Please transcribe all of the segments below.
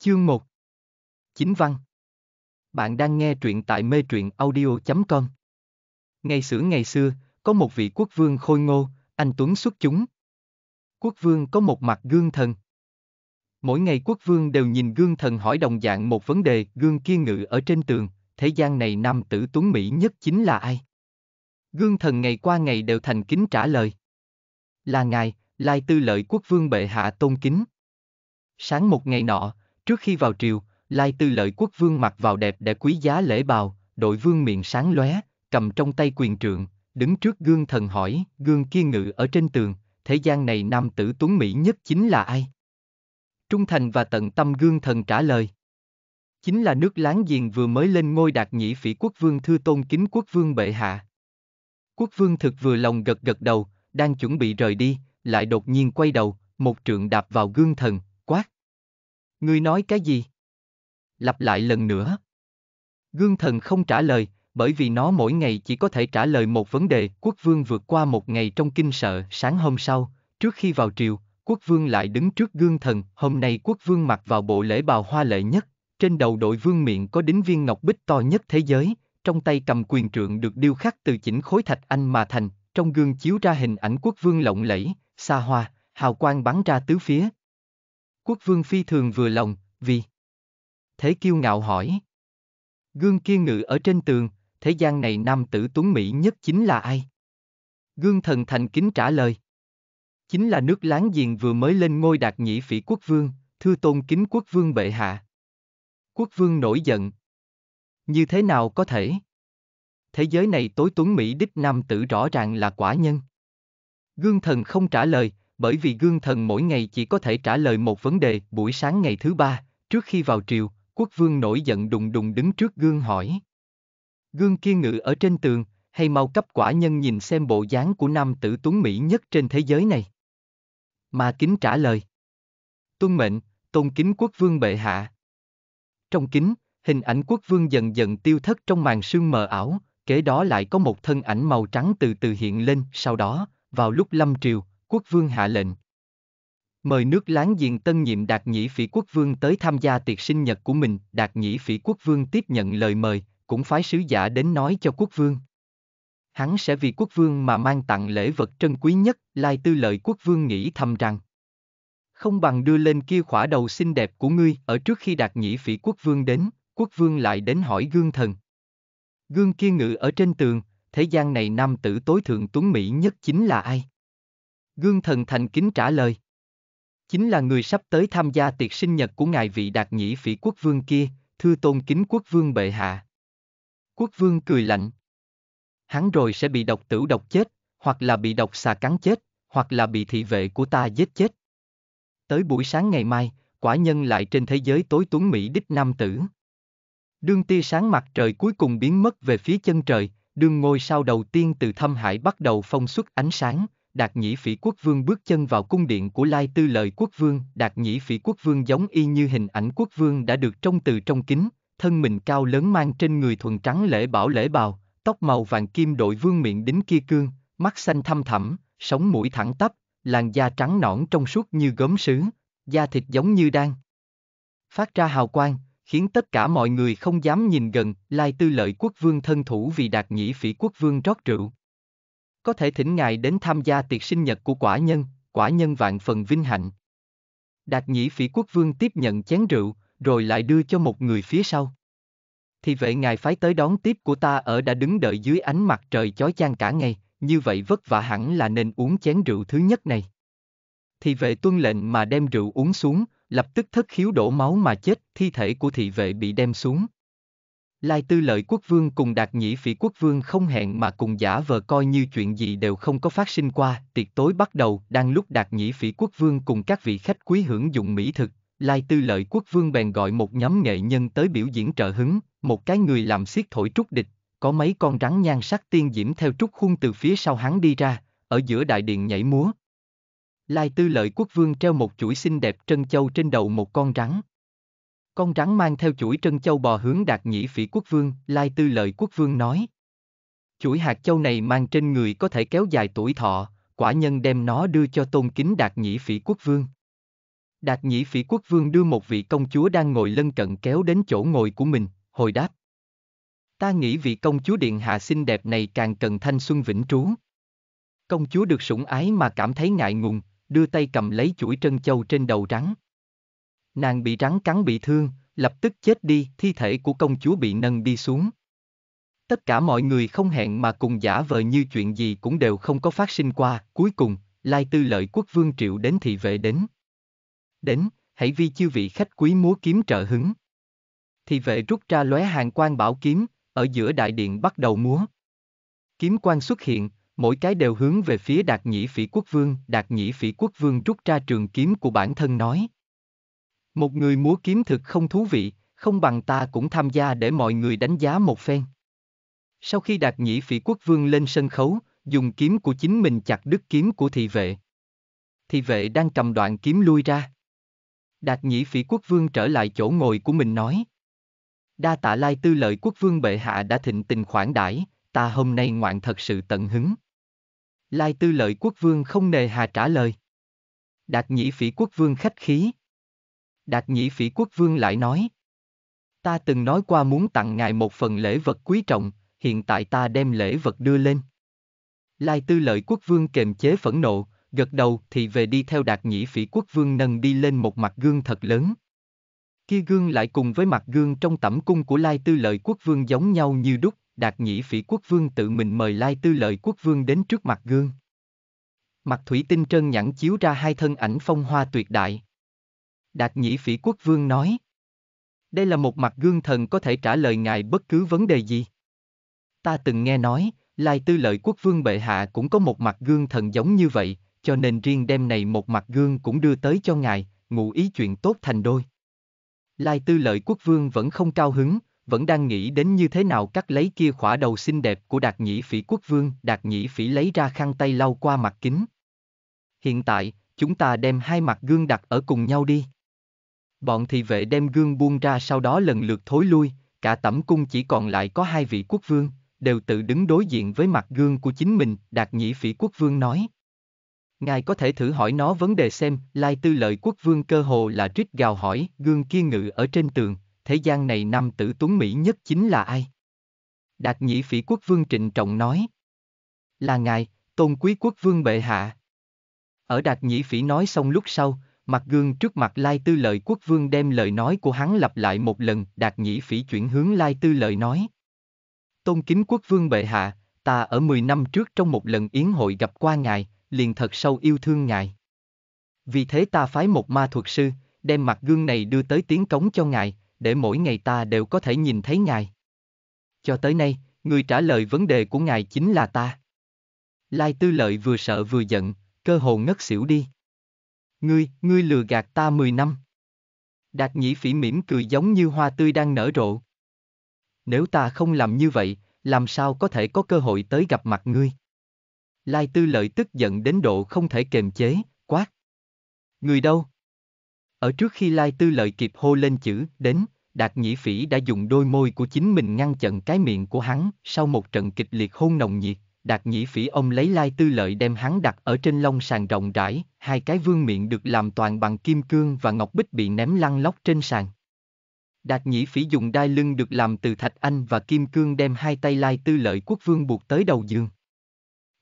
Chương 1 Chính văn Bạn đang nghe truyện tại mê truyện audio.com Ngày xưa ngày xưa, có một vị quốc vương khôi ngô, anh Tuấn xuất chúng. Quốc vương có một mặt gương thần. Mỗi ngày quốc vương đều nhìn gương thần hỏi đồng dạng một vấn đề, gương kia ngự ở trên tường, thế gian này nam tử Tuấn Mỹ nhất chính là ai? Gương thần ngày qua ngày đều thành kính trả lời. Là ngài, lai tư lợi quốc vương bệ hạ tôn kính. Sáng một ngày nọ, Trước khi vào triều, Lai Tư Lợi Quốc Vương mặc vào đẹp để quý giá lễ bào, đội vương miệng sáng lóe, cầm trong tay quyền trượng, đứng trước gương thần hỏi, gương kia ngự ở trên tường, thế gian này nam tử tuấn Mỹ nhất chính là ai? Trung thành và tận tâm gương thần trả lời. Chính là nước láng giềng vừa mới lên ngôi đạt nhĩ phỉ quốc vương thư tôn kính quốc vương bệ hạ. Quốc vương thực vừa lòng gật gật đầu, đang chuẩn bị rời đi, lại đột nhiên quay đầu, một trượng đạp vào gương thần, Ngươi nói cái gì? Lặp lại lần nữa. Gương thần không trả lời, bởi vì nó mỗi ngày chỉ có thể trả lời một vấn đề. Quốc vương vượt qua một ngày trong kinh sợ, sáng hôm sau, trước khi vào triều, quốc vương lại đứng trước gương thần. Hôm nay quốc vương mặc vào bộ lễ bào hoa lệ nhất, trên đầu đội vương miệng có đính viên ngọc bích to nhất thế giới, trong tay cầm quyền trượng được điêu khắc từ chỉnh khối thạch anh mà thành, trong gương chiếu ra hình ảnh quốc vương lộng lẫy, xa hoa, hào quang bắn ra tứ phía, Quốc vương phi thường vừa lòng, vì... Thế kiêu ngạo hỏi. Gương kia ngự ở trên tường, thế gian này nam tử tuấn Mỹ nhất chính là ai? Gương thần thành kính trả lời. Chính là nước láng giềng vừa mới lên ngôi đạt nhĩ phỉ quốc vương, thưa tôn kính quốc vương bệ hạ. Quốc vương nổi giận. Như thế nào có thể? Thế giới này tối tuấn Mỹ đích nam tử rõ ràng là quả nhân. Gương thần không trả lời, bởi vì gương thần mỗi ngày chỉ có thể trả lời một vấn đề. Buổi sáng ngày thứ ba, trước khi vào triều, quốc vương nổi giận đùng đùng đứng trước gương hỏi. Gương kia ngự ở trên tường, hay mau cấp quả nhân nhìn xem bộ dáng của nam tử tuấn Mỹ nhất trên thế giới này. Mà kính trả lời. Tuân mệnh, tôn kính quốc vương bệ hạ. Trong kính, hình ảnh quốc vương dần dần tiêu thất trong màn sương mờ ảo, kế đó lại có một thân ảnh màu trắng từ từ hiện lên, sau đó, vào lúc lâm triều, Quốc vương hạ lệnh. Mời nước láng giềng tân nhiệm Đạt Nhĩ Phỉ Quốc vương tới tham gia tiệc sinh nhật của mình, Đạt Nhĩ Phỉ Quốc vương tiếp nhận lời mời, cũng phái sứ giả đến nói cho quốc vương. Hắn sẽ vì quốc vương mà mang tặng lễ vật trân quý nhất, Lai Tư Lợi quốc vương nghĩ thầm rằng. Không bằng đưa lên kia khỏa đầu xinh đẹp của ngươi, ở trước khi Đạt Nhĩ Phỉ Quốc vương đến, quốc vương lại đến hỏi gương thần. Gương kia ngự ở trên tường, thế gian này nam tử tối thượng tuấn Mỹ nhất chính là ai? Gương thần thành kính trả lời. Chính là người sắp tới tham gia tiệc sinh nhật của ngài vị đạt nhĩ phỉ quốc vương kia, thưa tôn kính quốc vương bệ hạ. Quốc vương cười lạnh. Hắn rồi sẽ bị độc tử độc chết, hoặc là bị độc xà cắn chết, hoặc là bị thị vệ của ta giết chết. Tới buổi sáng ngày mai, quả nhân lại trên thế giới tối tuấn Mỹ đích nam tử. Đương tia sáng mặt trời cuối cùng biến mất về phía chân trời, đường ngôi sao đầu tiên từ thâm hải bắt đầu phong xuất ánh sáng, Đạt Nhĩ Phỉ Quốc Vương bước chân vào cung điện của Lai Tư Lợi Quốc Vương, Đạt Nhĩ Phỉ Quốc Vương giống y như hình ảnh Quốc Vương đã được trông từ trong kính, thân mình cao lớn mang trên người thuần trắng lễ bảo lễ bào, tóc màu vàng kim đội vương miệng đính kia cương, mắt xanh thâm thẳm, sống mũi thẳng tắp, làn da trắng nõn trong suốt như gốm sứ, da thịt giống như đan. Phát ra hào quang, khiến tất cả mọi người không dám nhìn gần, Lai Tư Lợi Quốc Vương thân thủ vì Đạt Nhĩ Phỉ Quốc Vương rót rượu có thể thỉnh ngài đến tham gia tiệc sinh nhật của quả nhân, quả nhân vạn phần vinh hạnh. Đạt nhĩ phỉ quốc vương tiếp nhận chén rượu, rồi lại đưa cho một người phía sau. Thì vậy ngài phái tới đón tiếp của ta ở đã đứng đợi dưới ánh mặt trời chói chang cả ngày, như vậy vất vả hẳn là nên uống chén rượu thứ nhất này. Thì vệ tuân lệnh mà đem rượu uống xuống, lập tức thất khiếu đổ máu mà chết, thi thể của thị vệ bị đem xuống. Lai Tư Lợi quốc vương cùng Đạt Nhĩ Phỉ quốc vương không hẹn mà cùng giả vờ coi như chuyện gì đều không có phát sinh qua, tiệc tối bắt đầu, đang lúc Đạt Nhĩ Phỉ quốc vương cùng các vị khách quý hưởng dụng mỹ thực, Lai Tư Lợi quốc vương bèn gọi một nhóm nghệ nhân tới biểu diễn trợ hứng, một cái người làm xiết thổi trúc địch, có mấy con rắn nhan sắc tiên diễm theo trúc khung từ phía sau hắn đi ra, ở giữa đại điện nhảy múa. Lai Tư Lợi quốc vương treo một chuỗi xinh đẹp trân châu trên đầu một con rắn con rắn mang theo chuỗi trân châu bò hướng đạt nhĩ phỉ quốc vương, Lai Tư Lợi quốc vương nói. Chuỗi hạt châu này mang trên người có thể kéo dài tuổi thọ, quả nhân đem nó đưa cho tôn kính đạt nhĩ phỉ quốc vương. Đạt nhĩ phỉ quốc vương đưa một vị công chúa đang ngồi lân cận kéo đến chỗ ngồi của mình, hồi đáp. Ta nghĩ vị công chúa điện hạ xinh đẹp này càng cần thanh xuân vĩnh trú. Công chúa được sủng ái mà cảm thấy ngại ngùng, đưa tay cầm lấy chuỗi trân châu trên đầu rắn. Nàng bị rắn cắn bị thương, lập tức chết đi, thi thể của công chúa bị nâng đi xuống. Tất cả mọi người không hẹn mà cùng giả vờ như chuyện gì cũng đều không có phát sinh qua, cuối cùng, Lai Tư Lợi quốc vương triệu đến thị vệ đến. Đến, hãy vi chư vị khách quý múa kiếm trợ hứng. Thị vệ rút ra lóe hàng quan bảo kiếm, ở giữa đại điện bắt đầu múa. Kiếm quan xuất hiện, mỗi cái đều hướng về phía Đạt Nhĩ Phỉ Quốc Vương, Đạt Nhĩ Phỉ Quốc Vương rút ra trường kiếm của bản thân nói. Một người múa kiếm thực không thú vị, không bằng ta cũng tham gia để mọi người đánh giá một phen. Sau khi đạt nhĩ phỉ quốc vương lên sân khấu, dùng kiếm của chính mình chặt đứt kiếm của thị vệ. Thị vệ đang cầm đoạn kiếm lui ra. Đạt nhĩ phỉ quốc vương trở lại chỗ ngồi của mình nói. Đa tạ lai tư lợi quốc vương bệ hạ đã thịnh tình khoản đãi, ta hôm nay ngoạn thật sự tận hứng. Lai tư lợi quốc vương không nề hà trả lời. Đạt nhĩ phỉ quốc vương khách khí, Đạt nhĩ phỉ quốc vương lại nói. Ta từng nói qua muốn tặng ngài một phần lễ vật quý trọng, hiện tại ta đem lễ vật đưa lên. Lai tư lợi quốc vương kềm chế phẫn nộ, gật đầu thì về đi theo đạt nhĩ phỉ quốc vương nâng đi lên một mặt gương thật lớn. Kia gương lại cùng với mặt gương trong tẩm cung của Lai tư lợi quốc vương giống nhau như đúc, đạt nhĩ phỉ quốc vương tự mình mời Lai tư lợi quốc vương đến trước mặt gương. Mặt thủy tinh trơn nhẵn chiếu ra hai thân ảnh phong hoa tuyệt đại. Đạt Nhĩ Phỉ Quốc Vương nói. Đây là một mặt gương thần có thể trả lời ngài bất cứ vấn đề gì. Ta từng nghe nói, Lai Tư Lợi Quốc Vương Bệ Hạ cũng có một mặt gương thần giống như vậy, cho nên riêng đem này một mặt gương cũng đưa tới cho ngài, ngụ ý chuyện tốt thành đôi. Lai Tư Lợi Quốc Vương vẫn không cao hứng, vẫn đang nghĩ đến như thế nào cắt lấy kia khỏa đầu xinh đẹp của Đạt Nhĩ Phỉ Quốc Vương, Đạt Nhĩ Phỉ lấy ra khăn tay lau qua mặt kính. Hiện tại, chúng ta đem hai mặt gương đặt ở cùng nhau đi. Bọn thị vệ đem gương buông ra sau đó lần lượt thối lui, cả tẩm cung chỉ còn lại có hai vị quốc vương, đều tự đứng đối diện với mặt gương của chính mình, đạt nhĩ phỉ quốc vương nói. Ngài có thể thử hỏi nó vấn đề xem, lai tư lợi quốc vương cơ hồ là trích gào hỏi, gương kia ngự ở trên tường, thế gian này nam tử tuấn Mỹ nhất chính là ai? Đạt nhĩ phỉ quốc vương trịnh trọng nói. Là ngài, tôn quý quốc vương bệ hạ. Ở đạt nhĩ phỉ nói xong lúc sau, mặt gương trước mặt Lai Tư Lợi quốc vương đem lời nói của hắn lặp lại một lần, Đạt Nhĩ Phỉ chuyển hướng Lai Tư Lợi nói. Tôn kính quốc vương bệ hạ, ta ở mười năm trước trong một lần yến hội gặp qua ngài, liền thật sâu yêu thương ngài. Vì thế ta phái một ma thuật sư, đem mặt gương này đưa tới tiếng cống cho ngài, để mỗi ngày ta đều có thể nhìn thấy ngài. Cho tới nay, người trả lời vấn đề của ngài chính là ta. Lai Tư Lợi vừa sợ vừa giận, cơ hồ ngất xỉu đi. Ngươi, ngươi lừa gạt ta 10 năm. Đạt nhĩ phỉ mỉm cười giống như hoa tươi đang nở rộ. Nếu ta không làm như vậy, làm sao có thể có cơ hội tới gặp mặt ngươi? Lai tư lợi tức giận đến độ không thể kềm chế, quát. Người đâu? Ở trước khi Lai tư lợi kịp hô lên chữ, đến, Đạt Nhĩ Phỉ đã dùng đôi môi của chính mình ngăn chặn cái miệng của hắn sau một trận kịch liệt hôn nồng nhiệt. Đạt nhĩ phỉ ông lấy lai tư lợi đem hắn đặt ở trên lông sàn rộng rãi, hai cái vương miệng được làm toàn bằng kim cương và ngọc bích bị ném lăn lóc trên sàn. Đạt nhĩ phỉ dùng đai lưng được làm từ thạch anh và kim cương đem hai tay lai tư lợi quốc vương buộc tới đầu giường.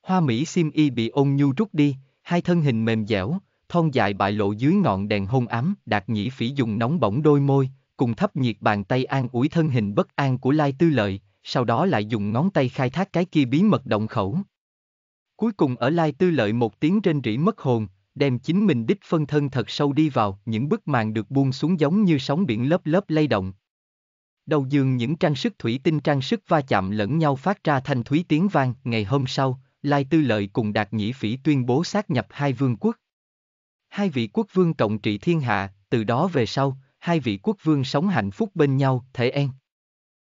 Hoa Mỹ sim y bị ôn nhu rút đi, hai thân hình mềm dẻo, thon dài bại lộ dưới ngọn đèn hôn ám, đạt nhĩ phỉ dùng nóng bỏng đôi môi, cùng thấp nhiệt bàn tay an ủi thân hình bất an của lai tư lợi, sau đó lại dùng ngón tay khai thác cái kia bí mật động khẩu. Cuối cùng ở lai tư lợi một tiếng trên rỉ mất hồn, đem chính mình đích phân thân thật sâu đi vào, những bức màn được buông xuống giống như sóng biển lớp lớp lay động. Đầu giường những trang sức thủy tinh trang sức va chạm lẫn nhau phát ra thanh thúy tiếng vang, ngày hôm sau, Lai Tư Lợi cùng Đạt Nhĩ Phỉ tuyên bố sát nhập hai vương quốc. Hai vị quốc vương cộng trị thiên hạ, từ đó về sau, hai vị quốc vương sống hạnh phúc bên nhau, thể en.